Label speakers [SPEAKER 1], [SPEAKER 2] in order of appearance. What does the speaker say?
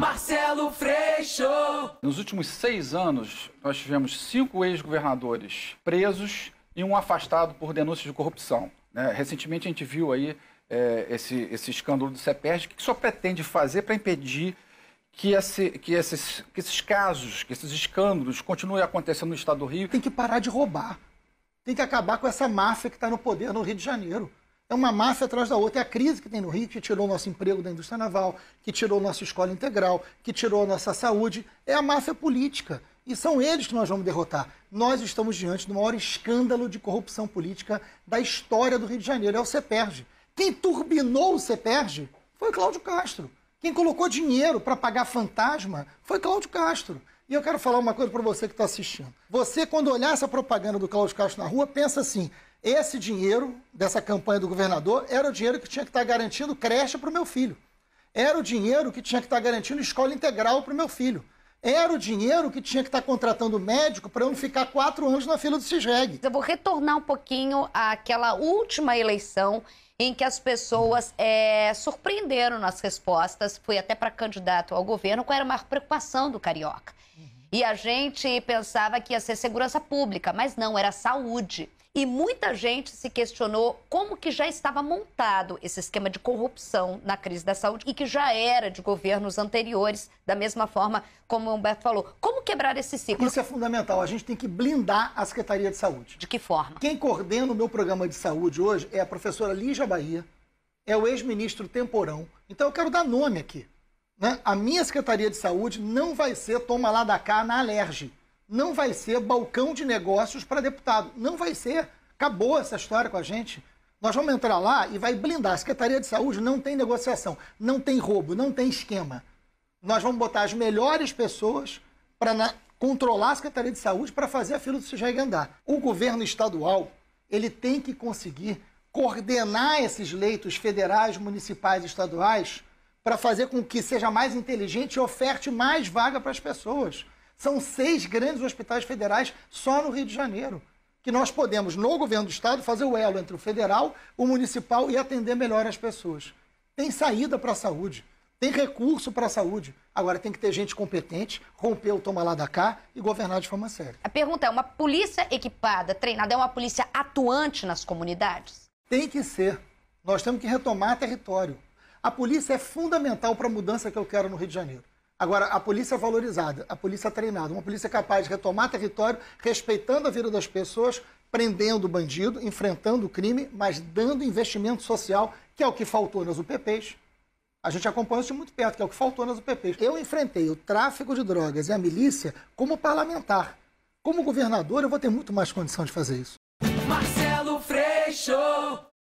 [SPEAKER 1] Marcelo Freixo. Nos últimos seis anos, nós tivemos cinco ex-governadores presos e um afastado por denúncias de corrupção. Né? Recentemente, a gente viu aí é, esse, esse escândalo do Cepes, O que só pretende fazer para impedir que, esse, que, esses, que esses casos, que esses escândalos continuem acontecendo no estado do Rio? Tem que parar de roubar. Tem que acabar com essa máfia que está no poder no Rio de
[SPEAKER 2] Janeiro. É uma massa atrás da outra. É a crise que tem no Rio, que tirou o nosso emprego da indústria naval, que tirou nossa escola integral, que tirou a nossa saúde. É a massa política. E são eles que nós vamos derrotar. Nós estamos diante do maior escândalo de corrupção política da história do Rio de Janeiro. É o CEPERG. Quem turbinou o CEPERG foi Cláudio Castro. Quem colocou dinheiro para pagar fantasma foi Cláudio Castro. E eu quero falar uma coisa para você que está assistindo. Você, quando olhar essa propaganda do Cláudio Castro na rua, pensa assim: esse dinheiro dessa campanha do governador era o dinheiro que tinha que estar tá garantindo creche para o meu filho. Era o dinheiro que tinha que estar tá garantindo escola integral para o meu filho. Era o dinheiro que tinha que estar tá contratando médico
[SPEAKER 3] para eu não ficar quatro anos na fila do CISREG. Eu vou retornar um pouquinho àquela última eleição em que as pessoas é, surpreenderam nas respostas, foi até para candidato ao governo, qual era a maior preocupação do carioca. E a gente pensava que ia ser segurança pública, mas não, era saúde. E muita gente se questionou como que já estava montado esse esquema de corrupção na crise da saúde e que já era de governos anteriores, da mesma forma como o Humberto falou. Como quebrar esse ciclo? Isso é fundamental. A gente tem que blindar a Secretaria de Saúde. De que forma?
[SPEAKER 2] Quem coordena o meu programa de saúde hoje é a professora Lígia Bahia, é o ex-ministro Temporão. Então eu quero dar nome aqui. Né? A minha Secretaria de Saúde não vai ser toma lá da cá na alerge. Não vai ser balcão de negócios para deputado. Não vai ser. Acabou essa história com a gente. Nós vamos entrar lá e vai blindar. A Secretaria de Saúde não tem negociação, não tem roubo, não tem esquema. Nós vamos botar as melhores pessoas para controlar a Secretaria de Saúde para fazer a fila do SIGEG andar. O governo estadual ele tem que conseguir coordenar esses leitos federais, municipais e estaduais para fazer com que seja mais inteligente e oferte mais vaga para as pessoas. São seis grandes hospitais federais só no Rio de Janeiro, que nós podemos, no governo do estado, fazer o elo entre o federal, o municipal e atender melhor as pessoas. Tem saída para a saúde, tem recurso para a saúde. Agora tem que ter gente competente, romper o toma lá da cá e governar de forma séria.
[SPEAKER 3] A pergunta é: uma polícia equipada, treinada, é uma polícia atuante nas comunidades?
[SPEAKER 2] Tem que ser. Nós temos que retomar território. A polícia é fundamental para a mudança que eu quero no Rio de Janeiro. Agora, a polícia valorizada, a polícia treinada, uma polícia capaz de retomar território, respeitando a vida das pessoas, prendendo o bandido, enfrentando o crime, mas dando investimento social, que é o que faltou nas UPPs. A gente acompanha isso de muito perto, que é o que faltou nas UPPs. Eu enfrentei o tráfico de drogas e a milícia como parlamentar.
[SPEAKER 1] Como governador, eu vou ter muito mais condição de fazer isso. Marcelo Freixo!